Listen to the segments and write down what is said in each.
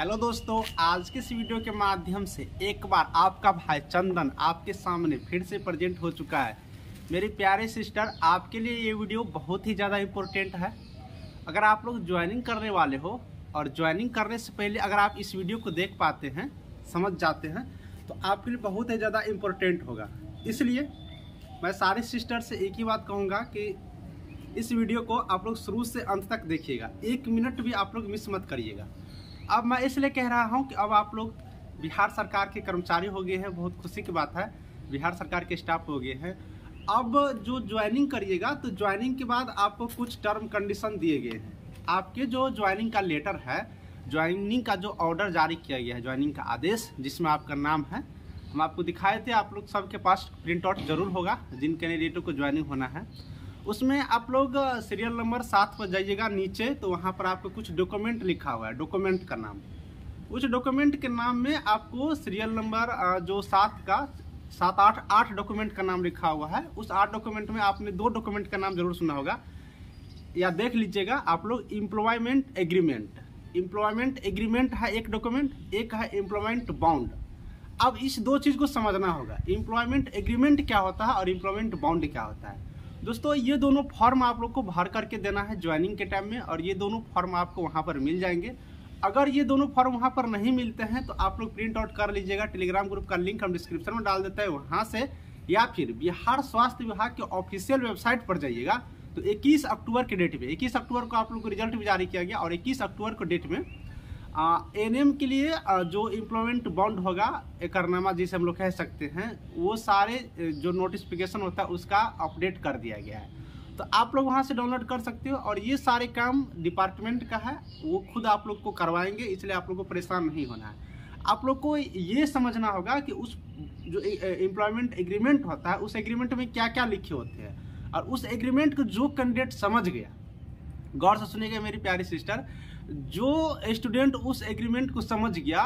hello दोस्तों आज के इस वीडियो के माध्यम से एक बार आपका भाई चंदन आपके सामने फिर से प्रेजेंट हो चुका है मेरे प्यारे सिस्टर आपके लिए ये वीडियो बहुत ही ज़्यादा इम्पोर्टेंट है अगर आप लोग ज्वाइनिंग करने वाले हो और ज्वाइनिंग करने से पहले अगर आप इस वीडियो को देख पाते हैं समझ जाते हैं तो आपके लिए बहुत ही ज़्यादा इम्पोर्टेंट होगा इसलिए मैं सारे सिस्टर से एक ही बात कहूँगा कि इस वीडियो को आप लोग शुरू से अंत तक देखिएगा एक मिनट भी आप लोग मिस मत करिएगा अब मैं इसलिए कह रहा हूँ कि अब आप लोग बिहार सरकार के कर्मचारी हो गए हैं बहुत खुशी की बात है बिहार सरकार के स्टाफ हो गए हैं अब जो ज्वाइनिंग करिएगा तो ज्वाइनिंग के बाद आपको कुछ टर्म कंडीशन दिए गए हैं आपके जो ज्वाइनिंग का लेटर है ज्वाइनिंग का जो ऑर्डर जारी किया गया है ज्वाइनिंग का आदेश जिसमें आपका नाम है हम आपको दिखाए थे आप लोग सबके पास प्रिंट आउट जरूर होगा जिन कैंडिडेटों को ज्वाइनिंग होना है उसमें आप लोग सीरियल नंबर सात पर जाइएगा नीचे तो वहाँ पर आपको कुछ डॉक्यूमेंट लिखा हुआ है डॉक्यूमेंट का नाम उस डॉक्यूमेंट के नाम में आपको सीरियल नंबर जो सात का सात आठ आठ डॉक्यूमेंट का नाम लिखा हुआ है उस आठ डॉक्यूमेंट में आपने दो डॉक्यूमेंट का नाम जरूर सुना होगा या देख लीजिएगा आप लोग इम्प्लॉयमेंट एग्रीमेंट इम्प्लॉयमेंट एग्रीमेंट है एक डॉक्यूमेंट एक है एम्प्लॉयमेंट बाउंड अब इस दो चीज़ को समझना होगा इम्प्लॉयमेंट एग्रीमेंट क्या होता है और इम्प्लॉयमेंट बाउंड क्या होता है दोस्तों ये दोनों फॉर्म आप लोग को भर करके देना है ज्वाइनिंग के टाइम में और ये दोनों फॉर्म आपको वहाँ पर मिल जाएंगे अगर ये दोनों फॉर्म वहाँ पर नहीं मिलते हैं तो आप लोग प्रिंट आउट कर लीजिएगा टेलीग्राम ग्रुप का लिंक हम डिस्क्रिप्शन में डाल देते हैं वहाँ से या फिर बिहार स्वास्थ्य विभाग के ऑफिशियल वेबसाइट पर जाइएगा तो 21 अक्टूबर के डेट में 21 अक्टूबर को आप लोग को रिजल्ट भी जारी किया गया और 21 अक्टूबर को डेट में एनएम के लिए जो इम्प्लॉयमेंट बॉन्ड होगा एकरनामा जिसे हम लोग कह सकते हैं वो सारे जो नोटिफिकेशन होता है उसका अपडेट कर दिया गया है तो आप लोग वहाँ से डाउनलोड कर सकते हो और ये सारे काम डिपार्टमेंट का है वो खुद आप लोग को करवाएंगे इसलिए आप लोग को परेशान नहीं होना है आप लोग को ये समझना होगा कि उस जो एम्प्लॉयमेंट एग्रीमेंट होता है उस एग्रीमेंट में क्या क्या लिखे होते हैं और उस एग्रीमेंट को जो कैंडिडेट समझ गया गौर से सुनिएगा मेरी प्यारी सिस्टर जो स्टूडेंट उस एग्रीमेंट को समझ गया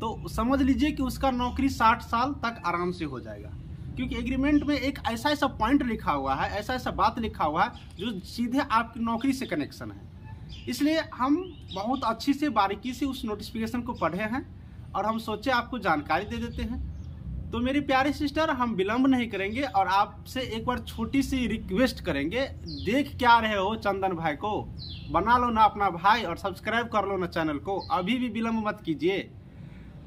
तो समझ लीजिए कि उसका नौकरी साठ साल तक आराम से हो जाएगा क्योंकि एग्रीमेंट में एक ऐसा ऐसा पॉइंट लिखा हुआ है ऐसा ऐसा बात लिखा हुआ है जो सीधे आपकी नौकरी से कनेक्शन है इसलिए हम बहुत अच्छी से बारीकी से उस नोटिफिकेशन को पढ़े हैं और हम सोचे आपको जानकारी दे देते हैं तो मेरी प्यारी सिस्टर हम विलम्ब नहीं करेंगे और आपसे एक बार छोटी सी रिक्वेस्ट करेंगे देख क्या रहे हो चंदन भाई को बना लो ना अपना भाई और सब्सक्राइब कर लो ना चैनल को अभी भी विलम्ब मत कीजिए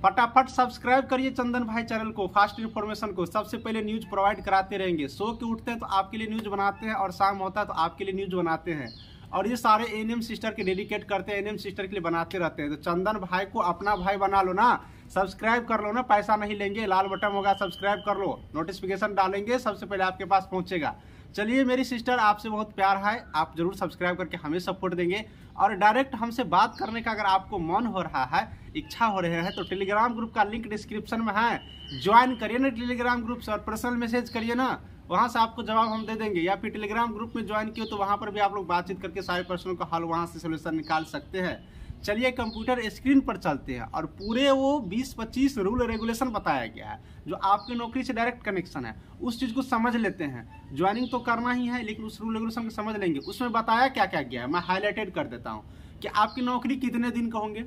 फटाफट सब्सक्राइब करिए चंदन भाई चैनल को फास्ट इन्फॉर्मेशन को सबसे पहले न्यूज़ प्रोवाइड कराते रहेंगे सो के उठते हैं तो आपके लिए न्यूज़ बनाते हैं और शाम होता है तो आपके लिए न्यूज़ बनाते हैं और ये सारे एन सिस्टर के डेडिकेट करते हैं एन सिस्टर के लिए बनाते रहते हैं तो चंदन भाई को अपना भाई बना लो ना सब्सक्राइब कर लो ना पैसा नहीं लेंगे लाल बटन होगा सब्सक्राइब कर लो नोटिफिकेशन डालेंगे सबसे पहले आपके पास पहुंचेगा चलिए मेरी सिस्टर आपसे बहुत प्यार है आप जरूर सब्सक्राइब करके हमें सपोर्ट देंगे और डायरेक्ट हमसे बात करने का अगर आपको मन हो रहा है इच्छा हो रहा है तो टेलीग्राम ग्रुप का लिंक डिस्क्रिप्शन में है ज्वाइन करिए ना टेलीग्राम ग्रुप से और पर्सनल मैसेज करिए ना वहाँ से आपको जवाब हम दे देंगे या फिर टेलीग्राम ग्रुप में ज्वाइन किए तो वहाँ पर भी आप लोग बातचीत करके सारे प्रश्नों का हल वहाँ से सोल्यूशन निकाल सकते हैं चलिए कंप्यूटर स्क्रीन पर चलते हैं और पूरे वो 20-25 रूल रेगुलेशन बताया गया है जो आपकी नौकरी से डायरेक्ट कनेक्शन है उस चीज़ को समझ लेते हैं ज्वाइनिंग तो करना ही है लेकिन उस रूल रेगुलेशन को समझ लेंगे उसमें बताया क्या क्या गया है मैं हाईलाइटेड कर देता हूँ कि आपकी नौकरी कितने दिन का होंगे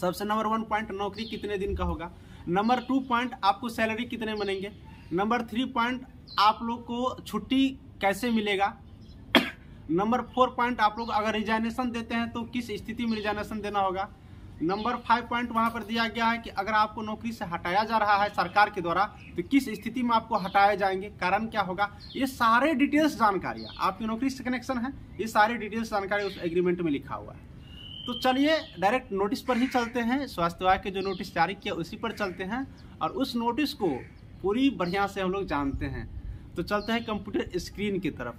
सबसे नंबर वन पॉइंट नौकरी कितने दिन का होगा नंबर टू पॉइंट आपको सैलरी कितने बनेंगे नंबर थ्री पॉइंट आप लोग को छुट्टी कैसे मिलेगा नंबर फोर पॉइंट आप लोग अगर रिजाइनेशन देते हैं तो किस स्थिति में रिजाइनेशन देना होगा नंबर फाइव पॉइंट वहां पर दिया गया है कि अगर आपको नौकरी से हटाया जा रहा है सरकार के द्वारा तो किस स्थिति में आपको हटाए जाएंगे कारण क्या होगा ये सारे डिटेल्स जानकारियाँ आपकी नौकरी से कनेक्शन है ये सारे डिटेल्स जानकारी उस एग्रीमेंट में लिखा हुआ है तो चलिए डायरेक्ट नोटिस पर ही चलते हैं स्वास्थ्य विभाग के जो नोटिस जारी किया उसी पर चलते हैं और उस नोटिस को पूरी बढ़िया से हम लोग जानते हैं तो चलते हैं कंप्यूटर स्क्रीन की तरफ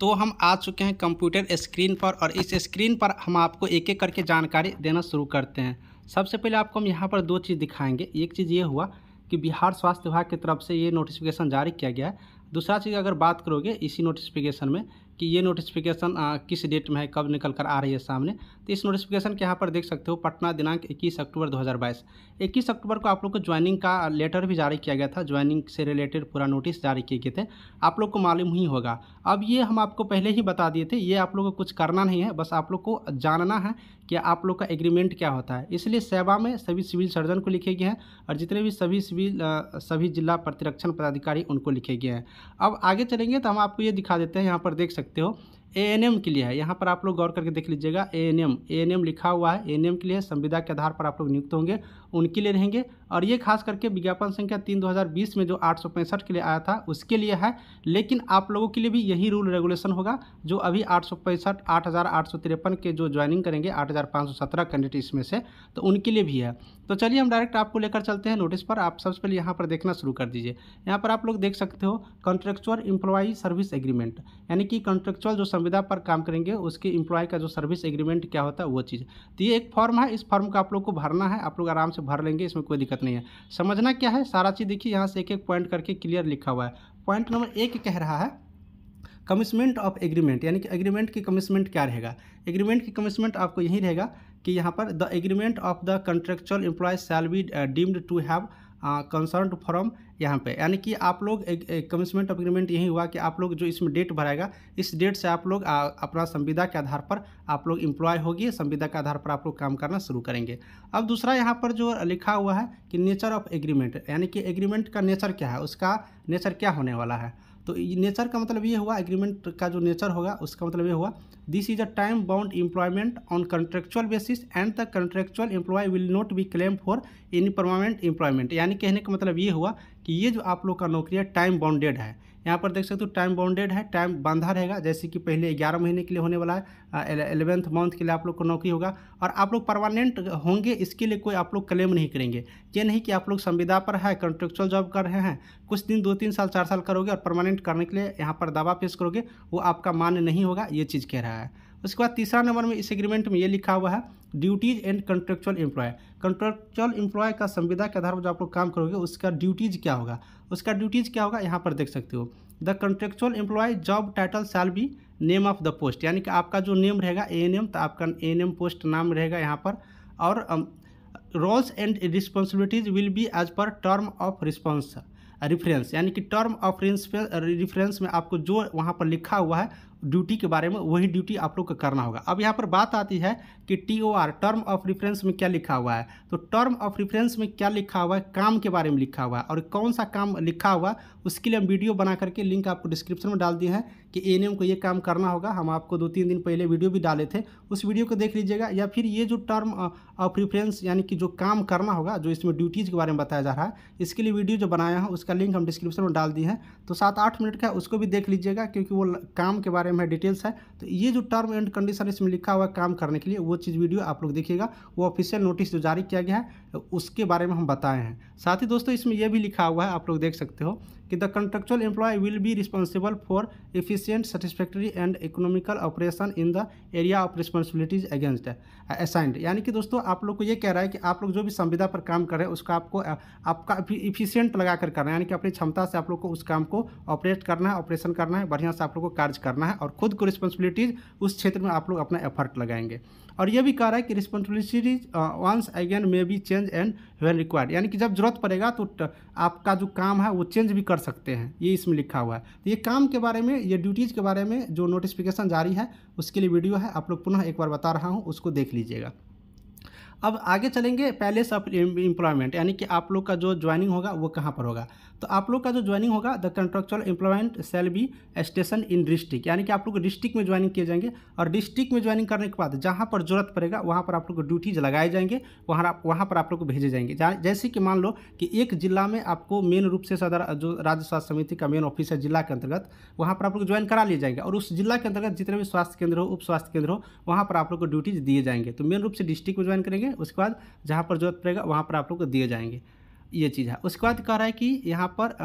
तो हम आ चुके हैं कंप्यूटर स्क्रीन पर और इस स्क्रीन पर हम आपको एक एक करके जानकारी देना शुरू करते हैं सबसे पहले आपको हम यहाँ पर दो चीज़ दिखाएंगे एक चीज़ ये हुआ कि बिहार स्वास्थ्य विभाग की तरफ से ये नोटिफिकेशन जारी किया गया है दूसरा चीज़ अगर बात करोगे इसी नोटिफिकेशन में कि ये नोटिफिकेशन किस डेट में है कब निकल कर आ रही है सामने तो इस नोटिफिकेशन के यहाँ पर देख सकते हो पटना दिनांक 21 अक्टूबर 2022 21 अक्टूबर को आप लोग को ज्वाइनिंग का लेटर भी जारी किया गया था ज्वाइनिंग से रिलेटेड पूरा नोटिस जारी किए गए थे आप लोग को मालूम ही होगा अब ये हम आपको पहले ही बता दिए थे ये आप लोग को कुछ करना नहीं है बस आप लोग को जानना है कि आप लोग का एग्रीमेंट क्या होता है इसलिए सेवा में सभी सिविल सर्जन को लिखे गए हैं और जितने भी सभी सिविल सभी जिला प्रतिरक्षण पदाधिकारी उनको लिखे गए हैं अब आगे चलेंगे तो हम आपको ये दिखा देते हैं यहाँ पर देख सकते हो ए एन एम के लिए है यहाँ पर आप लोग गौर करके देख लीजिएगा A N M A N M लिखा हुआ है ए एन एम के लिए संविदा के आधार पर आप लोग नियुक्त होंगे उनके लिए रहेंगे और ये खास करके विज्ञापन संख्या तीन दो में जो आठ के लिए आया था उसके लिए है लेकिन आप लोगों के लिए भी यही रूल रेगुलेशन होगा जो अभी आठ सौ के जो ज्वाइनिंग करेंगे आठ कैंडिडेट इसमें से तो उनके लिए भी है तो चलिए हम डायरेक्ट आपको लेकर चलते हैं नोटिस पर आप सबसे पहले यहाँ पर देखना शुरू कर दीजिए यहाँ पर आप लोग देख सकते हो कॉन्ट्रेक्चुअल एम्प्लॉई सर्विस एग्रीमेंट यानी कि कॉन्ट्रेक्चुअल जो संविदा पर काम करेंगे उसके इम्प्लॉय का जो सर्विस एग्रीमेंट क्या होता है वो चीज़ तो ये एक फॉर्म है इस फॉर्म का आप लोग को भरना है आप लोग आराम से भर लेंगे इसमें कोई दिक्कत नहीं है समझना क्या है सारा चीज़ देखिए यहाँ से एक एक पॉइंट करके क्लियर लिखा हुआ है पॉइंट नंबर एक कह रहा है कमिशमेंट ऑफ एग्रीमेंट यानी कि एग्रीमेंट की कमिशमेंट क्या रहेगा एग्रीमेंट की कमिशमेंट आपको यही रहेगा कि यहाँ पर the agreement of the contractual employ shall be deemed to have concern form यहाँ पे यानी कि आप लोग कमिशमेंट अग्रीमेंट यही हुआ कि आप लोग जो इसमें डेट भराएगा इस डेट से आप लोग अपना संविदा के आधार पर आप लोग इम्प्लॉय होगी संविदा के आधार पर आप लोग काम करना शुरू करेंगे अब दूसरा यहाँ पर जो लिखा हुआ है कि नेचर ऑफ एग्रीमेंट यानी कि एग्रीमेंट का नेचर क्या है उसका नेचर क्या होने वाला है तो नेचर का मतलब ये हुआ एग्रीमेंट का जो नेचर होगा उसका मतलब ये हुआ this is a time bound employment on contractual basis and the contractual employ will not be claim for any permanent employment यानी कहने का मतलब ये हुआ कि ये जो आप लोग का नौकरी है टाइम बाउंडेड है यहाँ पर देख सकते हो टाइम बाउंडेड है टाइम बांधा रहेगा जैसे कि पहले ग्यारह महीने के लिए होने वाला है एलेवेंथ मंथ के लिए आप लोग को नौकरी होगा और आप लोग परमानेंट होंगे इसके लिए कोई आप लोग क्लेम नहीं करेंगे ये नहीं कि आप लोग संविदा पर है कॉन्ट्रेक्चुअल जॉब कर रहे हैं कुछ दिन दो तीन साल चार साल करोगे और परमानेंट करने के लिए यहाँ पर दावा पेश करोगे वो आपका मान्य नहीं होगा ये चीज़ कह रहा है उसके बाद तीसरा नंबर में इस एग्रीमेंट में ये लिखा हुआ है duties and contractual employ contractual employ का संविदा के आधार पर जो आप लोग काम करोगे उसका ड्यूटीज क्या होगा उसका ड्यूटीज़ क्या होगा यहाँ पर देख सकते हो the contractual employ job title shall be name of the post यानी कि आपका जो नेम रहेगा ए एन एम तो आपका ए एन एम पोस्ट नाम रहेगा यहाँ पर और roles and responsibilities will be as per term of response reference यानी कि टर्म ऑफ रिफरेंस में आपको जो वहाँ पर लिखा हुआ है ड्यूटी के बारे में वही ड्यूटी आप लोग को करना होगा अब यहाँ पर बात आती है कि T O R term of reference में क्या लिखा हुआ है तो टर्म ऑफ रिफरेंस में क्या लिखा हुआ है काम के बारे में लिखा हुआ है और कौन सा काम लिखा हुआ है उसके लिए हम वीडियो बना करके लिंक आपको डिस्क्रिप्शन में डाल दिए हैं कि ए को ये काम करना होगा हम आपको दो तीन दिन पहले वीडियो भी डाले थे उस वीडियो को देख लीजिएगा या फिर ये जो टर्म ऑफ रिफरेंस यानी कि जो काम करना होगा जो इसमें ड्यूटीज़ के बारे में बताया जा रहा है इसके लिए वीडियो जो बनाया है उसका लिंक हम डिस्क्रिप्शन में डाल दिए हैं तो सात आठ मिनट का उसको भी देख लीजिएगा क्योंकि वो काम के बारे में बारे में डिटेल्स है तो ये जो टर्म एंड कंडीशन इसमें लिखा हुआ काम करने के लिए वो चीज़ वीडियो आप लोग देखिएगा वो ऑफिशियल नोटिस जो जारी किया गया है उसके बारे में हम बताए हैं साथ ही दोस्तों इसमें यह भी लिखा हुआ है आप लोग देख सकते हो कि the contractual employ will be responsible for efficient satisfactory and economical operation in the area of responsibilities against assigned यानी कि दोस्तों आप लोग को ये कह रहा है कि आप लोग जो भी संविदा पर काम कर रहे हैं उसका आपको uh, आपका इफिशियंट लगा कर करना है यानी कि अपनी क्षमता से आप लोग को उस काम को ऑपरेट करना है ऑपरेशन करना है बढ़िया से आप लोग को कार्य करना है और खुद को रिस्पॉन्सिबिलिटीज़ उस क्षेत्र में आप लोग अपना एफर्ट लगाएंगे और ये भी कह रहा है कि responsibility once again may be change and when required यानी कि जब ज़रूरत पड़ेगा तो आपका जो काम है वो चेंज भी कर सकते हैं ये इसमें लिखा हुआ है तो ये काम के बारे में ये ड्यूटीज़ के बारे में जो नोटिफिकेशन जारी है उसके लिए वीडियो है आप लोग पुनः एक बार बता रहा हूँ उसको देख लीजिएगा अब आगे चलेंगे पैलेस ऑफ एम्प्लॉयमेंट यानी कि आप लोग का जो ज्वाइनिंग होगा वो कहाँ पर होगा तो आप लोग का जो ज्वाइनिंग होगा the contractual employment shall be station in district यानी कि आप लोग डिस्ट्रिक्ट में ज्वाइनिंग किए जाएंगे और डिस्ट्रिक्ट में ज्वाइनिंग करने के बाद जहाँ पर जरूरत पड़ेगा वहाँ पर आप लोग को ड्यूटीज लगाए जाएंगे वहाँ वहाँ पर आप लोग को भेजे जाएंगे जैसे कि मान लो कि एक जिला में आपको मेन रूप से सदर जो राज्य स्वास्थ्य समिति का मेन ऑफिस है जिला के अंतर्गत वहाँ पर आप लोग ज्वाइन करा लिए जाएंगे और उस जिला के अंतर्गत जितने भी स्वास्थ्य केंद्र हो उप स्वास्थ्य केंद्र हो वहाँ पर आप लोग को ड्यूटीज दिए जाएंगे तो मेन रूप से डिस्ट्रिक्ट में ज्वाइन करेंगे उसके बाद जहाँ पर जरूरत पड़ेगा वहाँ पर आप लोग को दिए जाएंगे ये चीज़ है उसके बाद कह रहा है कि यहाँ पर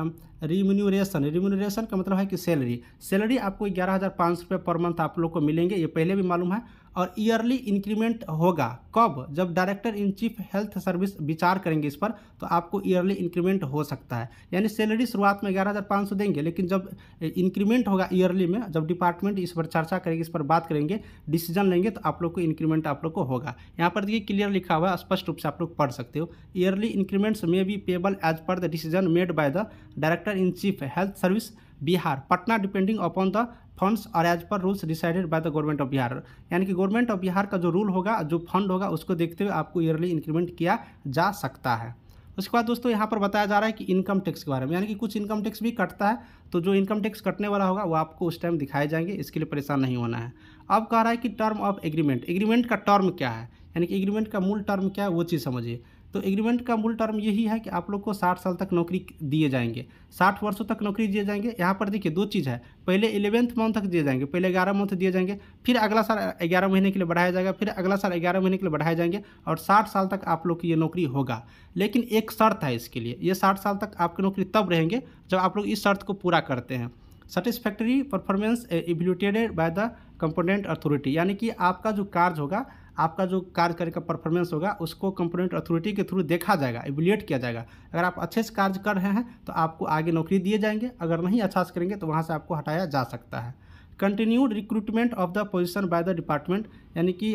रिम्यूनरेशन रिम्यूनरेशन का मतलब है कि सैलरी सैलरी आपको ग्यारह हज़ार पाँच सौ रुपये पर मंथ आप लोग को मिलेंगे ये पहले भी मालूम है और ईयरली इंक्रीमेंट होगा कब जब director in chief health service विचार करेंगे इस पर तो आपको ईयरली इंक्रीमेंट हो सकता है यानी सैलरी शुरुआत में ग्यारह हज़ार पाँच सौ देंगे लेकिन जब इंक्रीमेंट होगा ईयरली में जब डिपार्टमेंट इस पर चर्चा करेगी इस पर बात करेंगे डिसीजन लेंगे तो आप लोग को इंक्रीमेंट आप लोग को होगा यहाँ पर देखिए क्लियर लिखा हुआ है स्पष्ट रूप से आप लोग पढ़ सकते हो yearly increments may be payable as per the decision made by the director in chief health service Bihar Patna depending upon the funds are as per rules decided by the government of Bihar यानी कि गवर्नमेंट ऑफ बिहार का जो rule होगा जो fund होगा उसको देखते हुए आपको ईयरली इंक्रीमेंट किया जा सकता है उसके बाद दोस्तों यहाँ पर बताया जा रहा है कि इनकम टैक्स के बारे में यानी कि कुछ इनकम टैक्स भी कटता है तो जो इनकम टैक्स कटने वाला होगा वो आपको उस टाइम दिखाए जाएंगे इसके लिए परेशान नहीं होना है अब कह रहा है कि टर्म ऑफ एग्रीमेंट एग्रीमेंट का टर्म क्या है यानी कि एग्रीमेंट का मूल टर्म क्या है वो चीज़ समझिए तो एग्रीमेंट का मूल टर्म यही है कि आप लोग को साठ साल तक नौकरी दिए जाएंगे साठ वर्षों तक नौकरी दिए जाएंगे यहाँ पर देखिए दो चीज़ है पहले इलेवेंथ मंथ तक दिए जाएंगे पहले ग्यारह मंथ दिए जाएंगे फिर अगला साल ग्यारह महीने के लिए बढ़ाया जाएगा फिर अगला साल ग्यारह महीने के लिए बढ़ाए जाएंगे और साठ साल तक आप लोग की ये नौकरी होगा लेकिन एक शर्त है इसके लिए ये साठ साल तक आपकी नौकरी तब रहेंगे जब आप लोग इस शर्त को पूरा करते हैं satisfactory performance evaluated by the component authority यानी कि आपका जो कार्य होगा आपका जो कार्य करने का परफॉर्मेंस होगा उसको कंपोनेंट अथॉरिटी के थ्रू देखा जाएगा एवुलेट किया जाएगा अगर आप अच्छे से कार्य कर रहे हैं तो आपको आगे नौकरी दिए जाएंगे अगर नहीं अच्छा से करेंगे तो वहाँ से आपको हटाया जा सकता है continued recruitment of the position by the department यानी कि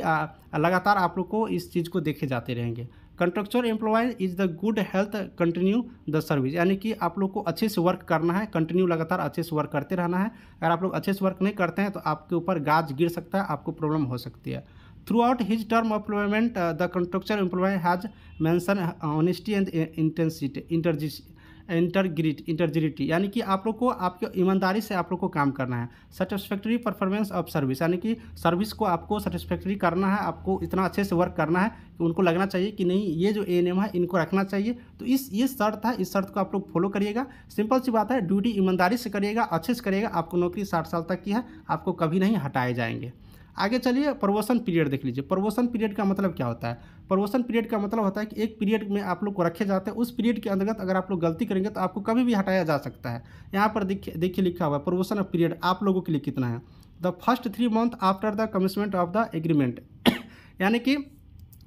लगातार आप लोग को इस चीज़ को देखे जाते रहेंगे contractual employ is the good health continue the service यानी कि आप लोग को अच्छे से वर्क करना है कंटिन्यू लगातार अच्छे से वर्क करते रहना है अगर आप लोग अच्छे से वर्क नहीं करते हैं तो आपके ऊपर गाज गिर सकता है आपको प्रॉब्लम हो सकती है Throughout his term of employment, uh, the employ employee has mentioned uh, honesty and uh, intensity, intergis, integrity integrity यानी कि आप लोग को आपके ईमानदारी से आप लोग को काम करना है सेटिस्फैक्ट्री परफॉर्मेंस ऑफ सर्विस यानी कि सर्विस को आपको सेटिस्फैक्ट्री करना है आपको इतना अच्छे से वर्क करना है कि उनको लगना चाहिए कि नहीं ये जो ए है इनको रखना चाहिए तो इस ये शर्त है इस शर्त को आप लोग फॉलो करिएगा सिंपल सी बात है ड्यूटी ईमानदारी से करिएगा अच्छे से करिएगा आपको नौकरी साठ साल तक की है आपको कभी नहीं हटाए जाएंगे आगे चलिए प्रवोशन पीरियड देख लीजिए प्रवोशन पीरियड का मतलब क्या होता है प्रवोशन पीरियड का मतलब होता है कि एक पीरियड में आप लोग को रखे जाते हैं उस पीरियड के अंतर्गत अगर आप लोग गलती करेंगे तो आपको कभी भी हटाया जा सकता है यहाँ पर देखिए देखिए लिखा हुआ है प्रवोशन पीरियड आप लोगों के लिए कितना है the first three month after the commencement of the agreement यानी कि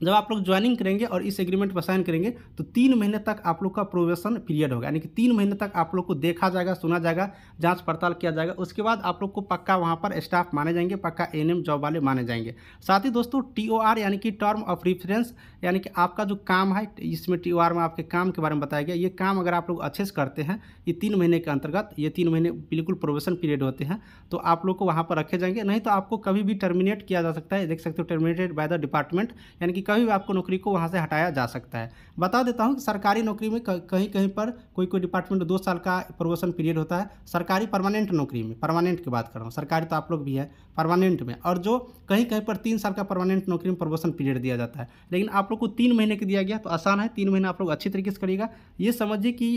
जब आप लोग ज्वाइनिंग करेंगे और इस एग्रीमेंट पर साइन करेंगे तो तीन महीने तक आप लोग का प्रोवेशन पीरियड होगा यानी कि तीन महीने तक आप लोग को देखा जाएगा सुना जाएगा जांच पड़ताल किया जाएगा उसके बाद आप लोग को पक्का वहां पर स्टाफ माने जाएंगे पक्का एन जॉब वाले माने जाएंगे साथ ही दोस्तों टी यानी कि टर्म ऑफ रिफरेंस यानी कि आपका जो काम है इसमें टी में आपके काम के बारे में बताया गया ये काम अगर आप लोग अच्छे से करते हैं ये तीन महीने के अंतर्गत ये तीन महीने बिल्कुल प्रोवेशन पीरियड होते हैं तो आप लोग को वहाँ पर रखे जाएंगे नहीं तो आपको कभी भी टर्मिनेट किया जा सकता है देख सकते हो टर्मिनेटेड बाय द डिपार्टमेंट यानी कि कभी भी आपको नौकरी को वहाँ से हटाया जा सकता है बता देता हूँ कि सरकारी नौकरी में कहीं कहीं पर कोई कोई डिपार्टमेंट दो साल का प्रमोशन पीरियड होता है सरकारी परमानेंट नौकरी में परमानेंट की बात कर रहा हूँ सरकारी तो आप लोग भी है परमानेंट में और जो कहीं कहीं पर तीन साल का परमानेंट नौकरी में प्रमोशन पीरियड दिया जाता है लेकिन आप लोग को तीन महीने के दिया गया तो आसान है तीन महीने आप लोग अच्छी तरीके से करिएगा ये समझिए कि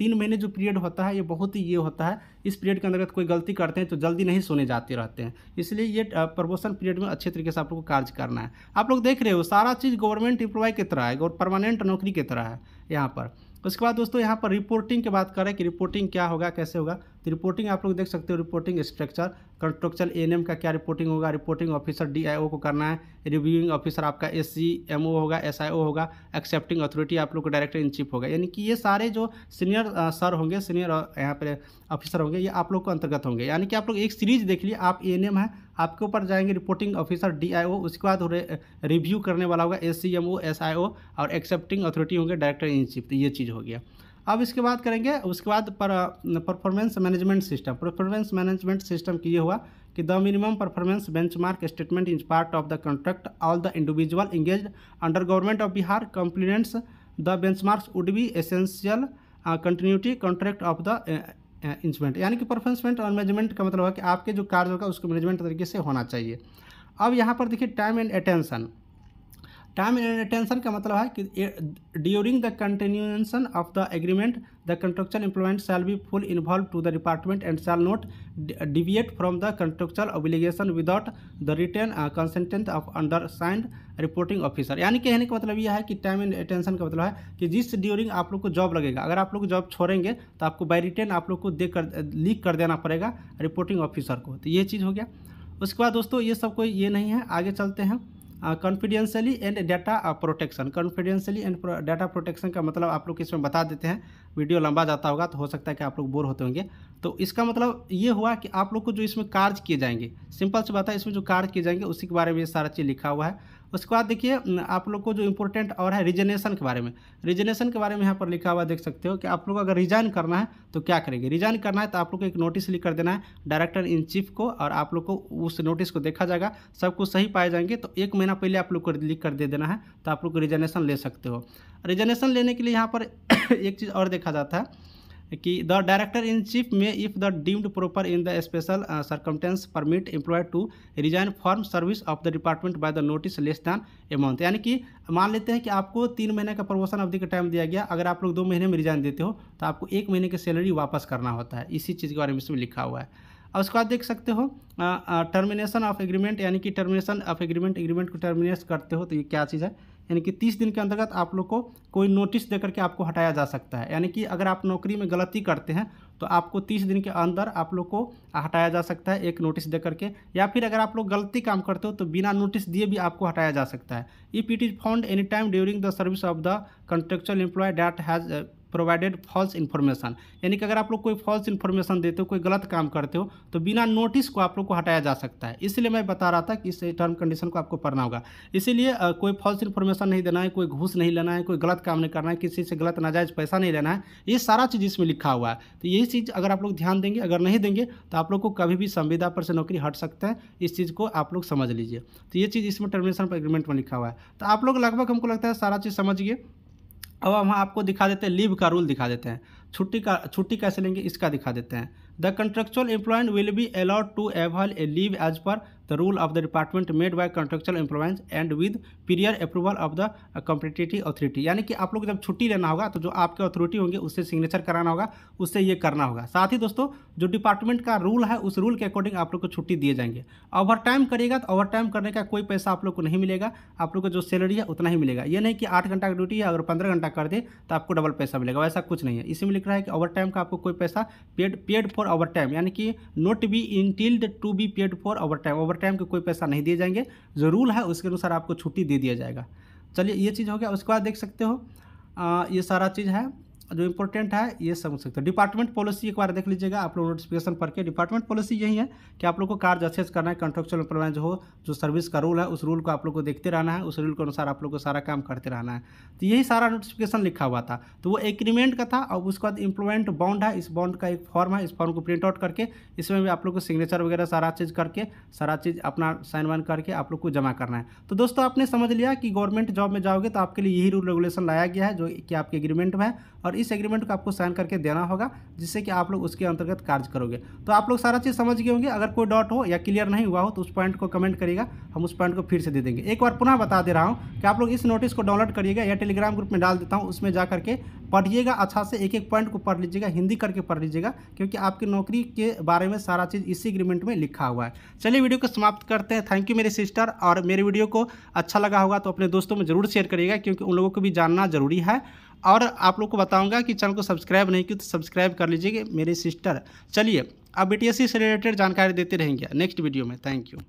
तीन महीने जो पीरियड होता है ये बहुत ही ये होता है इस पीरियड के अंतर्गत कोई गलती करते हैं तो जल्दी नहीं सोने जाते रहते हैं इसलिए ये प्रमोशन पीरियड में अच्छे तरीके से आप लोग को कार्य करना है आप लोग देख रहे हो सारा चीज़ गवर्नमेंट इम्प्लॉय की तरह है और परमानेंट नौकरी की तरह है यहाँ पर उसके बाद दोस्तों यहाँ पर रिपोर्टिंग की बात करें कि रिपोर्टिंग क्या होगा कैसे होगा तो रिपोर्टिंग आप लोग देख सकते हो रिपोर्टिंग स्ट्रक्चर कंस्ट्रक्शन एएनएम का क्या रिपोर्टिंग होगा रिपोर्टिंग ऑफिसर डीआईओ को करना है रिव्यूइंग ऑफिसर आपका एससीएमओ होगा एस होगा एक्सेप्टिंग अथॉरिटी आप लोग का डायरेक्टर इन चीफ होगा यानी कि ये सारे जो सीनियर सर होंगे सीनियर यहाँ पर ऑफिसर होंगे ये आप लोग को अंतर्गत होंगे यानी कि आप लोग एक सीरीज देख लिए आप ए है आपके ऊपर जाएंगे रिपोर्टिंग ऑफिसर डीआईओ उसके बाद रिव्यू करने वाला होगा आई ओ और एक्सेप्टिंग अथॉरिटी होंगे डायरेक्टर इन चीफ ये चीज़ हो गया अब इसके बाद करेंगे उसके बाद पर performance management system performance management system की ये हुआ कि the minimum performance benchmark statement is part of the contract all the individual engage under government of Bihar complements the benchmarks would be essential continuity contract of the instrument यानी कि परफॉर्मेंसमेंट और management का मतलब है कि आपके जो कार्य होगा उसको मैनेजमेंट तरीके से होना चाहिए अब यहाँ पर देखिए time and attention time tension का मतलब है कि during the continuation of the agreement the construction employment shall be full involve to the department and shall not deviate from the construction obligation without the return consent of under signed reporting officer यानी कहने का मतलब यह है कि time and attention का मतलब है कि जिस ड्यूरिंग आप लोग को जॉब लगेगा अगर आप लोग जॉब छोड़ेंगे तो आपको बाई रिटर्न आप लोग को दे कर लीक कर देना पड़ेगा रिपोर्टिंग ऑफिसर को तो ये चीज़ हो गया उसके बाद दोस्तों ये सब कोई ये नहीं है आगे चलते हैं confidentially and data protection confidentially and data protection का मतलब आप लोग इसमें बता देते हैं वीडियो लंबा जाता होगा तो हो सकता है कि आप लोग बोर होते होंगे तो इसका मतलब ये हुआ कि आप लोग को जो इसमें कार्य किए जाएंगे सिंपल से बात है इसमें जो कार्य किए जाएंगे उसी के बारे में ये सारा चीज़ लिखा हुआ है उसके बाद देखिए आप लोग को जो इम्पोर्टेंट और है रिजनेशन के बारे में रिजनेशन के बारे में यहाँ पर लिखा हुआ देख सकते हो कि आप लोग अगर रिजाइन करना है तो क्या करेंगे रिजाइन करना है तो आप लोग को एक नोटिस लिख कर देना है डायरेक्टर इन चीफ को और आप लोग को उस नोटिस को देखा जाएगा सब कुछ सही पाए जाएंगे तो एक महीना पहले आप लोग को लिख कर दे देना है तो आप लोग रिजनेशन ले सकते हो रिजनेशन लेने के लिए यहाँ पर एक चीज़ और देखा जाता है कि the director in chief may if the deemed proper in the special circumstance permit employ to resign from service of the department by the notice less than amount यानी कि मान लेते हैं कि आपको तीन महीने का प्रमोशन अवधि का टाइम दिया गया अगर आप लोग दो महीने में रिजाइन देते हो तो आपको एक महीने की सैलरी वापस करना होता है इसी चीज़ के बारे में इसमें लिखा हुआ है अब उसके बाद देख सकते हो टर्मिनेशन ऑफ एग्रीमेंट यानी कि टर्मिनेशन ऑफ एग्रीमेंट एग्रीमेंट को टर्मिनेट करते हो तो ये क्या चीज़ है यानी कि तीस दिन के अंतर्गत आप लोग को कोई नोटिस दे करके आपको हटाया जा सकता है यानी कि अगर आप नौकरी में गलती करते हैं तो आपको तीस दिन के अंदर आप लोग को हटाया जा सकता है एक नोटिस दे करके या फिर अगर आप लोग गलती काम करते हो तो बिना नोटिस दिए भी आपको हटाया जा सकता है if it is found any time during the service of the contractual employ that has provided false information यानी कि अगर आप लोग कोई फॉल्स इन्फॉर्मेशन देते हो कोई गलत काम करते हो तो बिना नोटिस को आप लोग को हटाया जा सकता है इसलिए मैं बता रहा था कि इस टर्म कंडीशन को आपको पढ़ना होगा इसीलिए कोई फॉल्स इन्फॉर्मेशन नहीं देना है कोई घूस नहीं लेना है कोई गलत काम नहीं करना है किसी से गलत नाजायज़ पैसा नहीं लेना है ये सारा चीज़ इसमें लिखा हुआ है तो यही चीज़ अगर आप लोग ध्यान देंगे अगर नहीं देंगे तो आप लोग को कभी भी संविदा पर से नौकरी हट सकते हैं इस चीज़ को आप लोग समझ लीजिए तो ये चीज़ इसमें टर्मिनेशन पर एग्रीमेंट में लिखा हुआ है तो आप लोग लगभग हमको लगता है सारा चीज़ समझिए अब हम आपको दिखा देते हैं लीव का रूल दिखा देते हैं छुट्टी का छुट्टी कैसे लेंगे इसका दिखा देते हैं the contractual employed will be allowed to avail a leave as per the rule of the department made by contractual employees and with prior approval of the competitive authority यानी कि आप लोग जब छुट्टी लेना होगा तो जो आपके अथॉरिटी होंगे उससे सिग्नेचर कराना होगा उससे ये करना होगा साथ ही दोस्तों जो डिपार्टमेंट का रूल है उस रूल के अकॉर्डिंग आप लोग को छुट्टी दिए जाएंगे ओवर टाइम करिएगा तो ओवर टाइम करने का कोई पैसा आप लोग को नहीं मिलेगा आप लोग को जो सैलरी है उतना ही मिलेगा ये नहीं कि आठ घंटा की ड्यूटी है अगर पंद्रह घंटा कर दे तो आपको डबल पैसा मिलेगा वैसा कुछ नहीं है इसी में लिख रहा है कि ओवर टाइम का आपको कोई पैसा paid paid for overtime यानी कि not be entitled to be paid for overtime overtime के कोई पैसा नहीं दिए जाएंगे जो रूल है उसके अनुसार आपको छुट्टी दे दिया जाएगा चलिए ये चीज़ हो गया उसके बाद देख सकते हो आ, ये सारा चीज़ है जो इंपॉर्टेंट है ये समझ सकते हो डिपार्टमेंट पॉलिसी एक बार देख लीजिएगा आप लोग नोटिफिकेशन पढ़ के डिपार्टमेंट पॉलिसी यही है कि आप लोग को कार्य अच्छे से करना है कंट्रक्चुअल एम्प्लॉयमेंट जो हो जो सर्विस का रूल है उस रूल को आप लोग को देखते रहना है उस रूल के अनुसार आप लोग को सारा काम करते रहना है तो यही सारा नोटिफिकेशन लिखा हुआ था तो वो एग्रीमेंट का था और उसके बाद इम्प्लॉयमेंट बॉन्ड है इस बॉन्ड का एक फॉर्म है इस फॉर्म को प्रिंट आउट करके इसमें भी आप लोग को सिग्नेचर वगैरह सारा चीज़ करके सारा चीज़ अपना साइन वाइन करके आप लोग को जमा करना है तो दोस्तों आपने समझ लिया कि गवर्नमेंट जॉब में जाओगे तो आपके लिए यही रूल रेगुलेशन लाया गया है जो कि आपके एग्रीमेंट में है और इस एग्रीमेंट को आपको साइन करके देना होगा जिससे कि आप लोग उसके अंतर्गत कार्य करोगे तो आप लोग सारा चीज़ समझ गए होंगे अगर कोई डाउट हो या क्लियर नहीं हुआ हो तो उस पॉइंट को कमेंट करिएगा हम उस पॉइंट को फिर से दे देंगे एक बार पुनः बता दे रहा हूँ कि आप लोग इस नोटिस को डाउनलोड करिएगा या टेलीग्राम ग्रुप में डाल देता हूँ उसमें जा करके पढ़िएगा अच्छा से एक एक पॉइंट को पढ़ लीजिएगा हिंदी करके पढ़ लीजिएगा क्योंकि आपकी नौकरी के बारे में सारा चीज़ इसी एग्रीमेंट में लिखा हुआ है चलिए वीडियो को समाप्त करते हैं थैंक यू मेरे सिस्टर और मेरे वीडियो को अच्छा लगा होगा तो अपने दोस्तों में ज़रूर शेयर करिएगा क्योंकि उन लोगों को भी जानना ज़रूरी है और आप लोग को बताऊंगा कि चैनल को सब्सक्राइब नहीं किया तो सब्सक्राइब कर लीजिएगा मेरे सिस्टर चलिए अब बी से रिलेटेड जानकारी देते रहेंगे नेक्स्ट वीडियो में थैंक यू